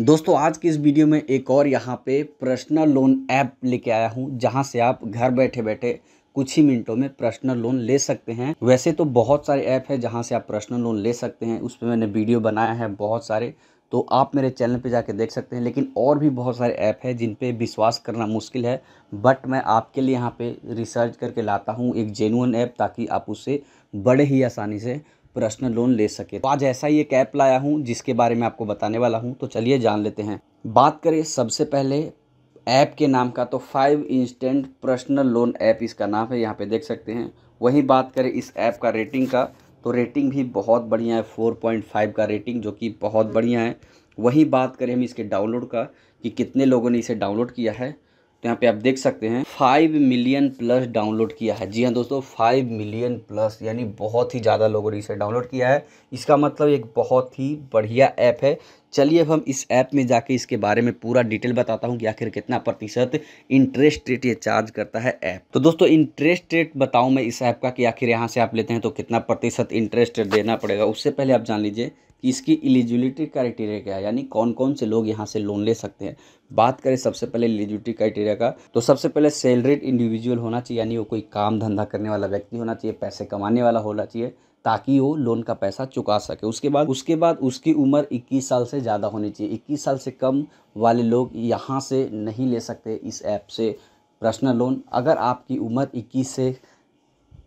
दोस्तों आज की इस वीडियो में एक और यहाँ पे पर्सनल लोन ऐप लेके आया हूँ जहाँ से आप घर बैठे बैठे कुछ ही मिनटों में पर्सनल लोन ले सकते हैं वैसे तो बहुत सारे ऐप है जहाँ से आप पर्सनल लोन ले सकते हैं उस पर मैंने वीडियो बनाया है बहुत सारे तो आप मेरे चैनल पे जाके देख सकते हैं लेकिन और भी बहुत सारे ऐप हैं जिन पे विश्वास करना मुश्किल है बट मैं आपके लिए यहाँ पे रिसर्च करके लाता हूँ एक जेनुअन ऐप ताकि आप उससे बड़े ही आसानी से पर्सनल लोन ले सके तो आज ऐसा ही एक ऐप लाया हूँ जिसके बारे में आपको बताने वाला हूँ तो चलिए जान लेते हैं बात करें सबसे पहले ऐप के नाम का तो five instant personal loan app इसका नाम है यहाँ पे देख सकते हैं वहीं बात करें इस ऐप का रेटिंग का तो रेटिंग भी बहुत बढ़िया है फोर पॉइंट फाइव का रेटिंग जो कि बहुत बढ़िया है वहीं बात करें हम इसके डाउनलोड का कि कितने लोगों ने इसे डाउनलोड किया है यहाँ पे आप देख सकते हैं फाइव मिलियन प्लस डाउनलोड किया है जी हाँ दोस्तों फाइव मिलियन प्लस यानी बहुत ही ज़्यादा लोगों ने इसे डाउनलोड किया है इसका मतलब एक बहुत ही बढ़िया ऐप है चलिए अब हम इस ऐप में जाके इसके बारे में पूरा डिटेल बताता हूँ कि आखिर कितना प्रतिशत इंटरेस्ट रेट ये चार्ज करता है ऐप तो दोस्तों इंटरेस्ट रेट बताऊँ मैं इस ऐप का कि आखिर यहाँ से आप लेते हैं तो कितना प्रतिशत इंटरेस्ट रेट देना पड़ेगा उससे पहले आप जान लीजिए कि इसकी एलिजिबिलिटी क्राइटेरिया क्या है यानी कौन कौन से लोग यहाँ से लोन ले सकते हैं बात करें सबसे पहले एलिजिबिलिटी क्राइटेरिया का तो सबसे पहले सैलरीड इंडिविजुअल होना चाहिए यानी वो कोई काम धंधा करने वाला व्यक्ति होना चाहिए पैसे कमाने वाला होना चाहिए ताकि वो लोन का पैसा चुका सके उसके बाद उसके बाद उसकी उम्र 21 साल से ज़्यादा होनी चाहिए 21 साल से कम वाले लोग यहाँ से नहीं ले सकते इस ऐप से पर्सनल लोन अगर आपकी उम्र 21 से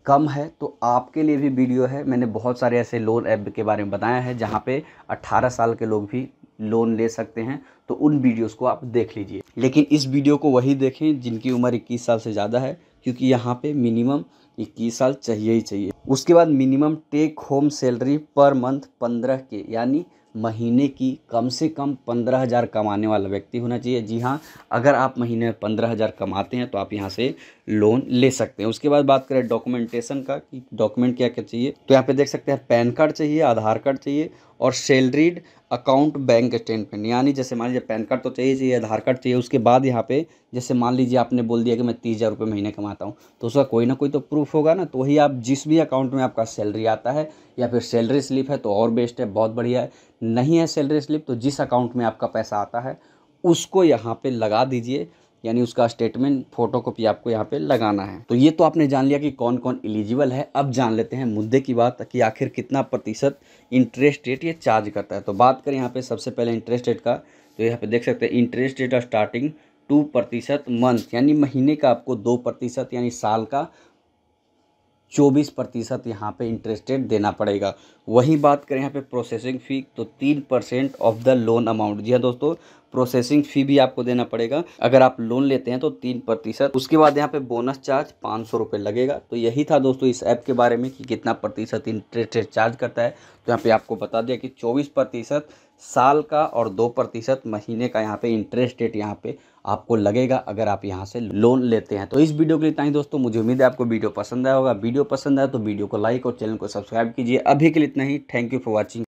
कम है तो आपके लिए भी वीडियो है मैंने बहुत सारे ऐसे लोन ऐप के बारे में बताया है जहाँ पे 18 साल के लोग भी लोन ले सकते हैं तो उन वीडियोस को आप देख लीजिए लेकिन इस वीडियो को वही देखें जिनकी उम्र 21 साल से ज़्यादा है क्योंकि यहाँ पे मिनिमम इक्कीस साल चाहिए ही चाहिए उसके बाद minimum take home salary per month पंद्रह के यानी महीने की कम से कम पंद्रह हज़ार कमाने वाला व्यक्ति होना चाहिए जी हाँ अगर आप महीने में पंद्रह हज़ार कमाते हैं तो आप यहाँ से लोन ले सकते हैं उसके बाद बात करें डॉक्यूमेंटेशन का कि डॉक्यूमेंट क्या क्या चाहिए तो यहाँ पे देख सकते हैं पैन कार्ड चाहिए आधार कार्ड चाहिए और सैलरीड अकाउंट बैंक स्टेटमेंट यानी जैसे मान लीजिए पैन कार्ड तो चाहिए चाहिए आधार कार्ड चाहिए उसके बाद यहाँ पे जैसे मान लीजिए आपने बोल दिया कि मैं तीस हज़ार रुपये महीने कमाता हूँ तो उसका कोई ना कोई तो प्रूफ प्रूफ होगा ना तो वही आप जिस भी अकाउंट में आपका सैलरी आता है या फिर सैलरी स्लिप है तो और बेस्ट है बहुत बढ़िया है नहीं है सैलरी स्लिप तो जिस अकाउंट में आपका पैसा आता है उसको यहाँ पर लगा दीजिए यानी उसका स्टेटमेंट फोटो कॉपी आपको यहाँ पे लगाना है तो ये तो आपने जान लिया कि कौन कौन एलिजिबल है अब जान लेते हैं मुद्दे की बात कि आखिर कितना प्रतिशत इंटरेस्ट रेट ये चार्ज करता है तो बात करें यहाँ पे सबसे पहले इंटरेस्ट रेट का तो यहाँ पे देख सकते हैं इंटरेस्ट रेट स्टार्टिंग टू प्रतिशत मंथ यानी महीने का आपको दो प्रतिशत यानी साल का चौबीस प्रतिशत यहाँ पर इंटरेस्ट रेट देना पड़ेगा वही बात करें यहाँ पे प्रोसेसिंग फ़ी तो तीन percent of the loan amount जी हाँ दोस्तों प्रोसेसिंग फ़ी भी आपको देना पड़ेगा अगर आप लोन लेते हैं तो तीन प्रतिशत उसके बाद यहाँ पे बोनस चार्ज पाँच सौ रुपये लगेगा तो यही था दोस्तों इस ऐप के बारे में कि कितना प्रतिशत इंटरेस्ट चार्ज करता है तो यहाँ पे आपको बता दिया कि चौबीस प्रतिशत साल का और दो प्रतिशत महीने का यहाँ पे इंटरेस्ट रेट यहाँ पे आपको लगेगा अगर आप यहाँ से लोन लेते हैं तो इस वीडियो के लिए इतना ही दोस्तों मुझे उम्मीद है आपको वीडियो पसंद आया होगा वीडियो पसंद आया तो वीडियो को लाइक और चैनल को सब्सक्राइब कीजिए अभी के लिए इतना ही थैंक यू फॉर वॉचिंग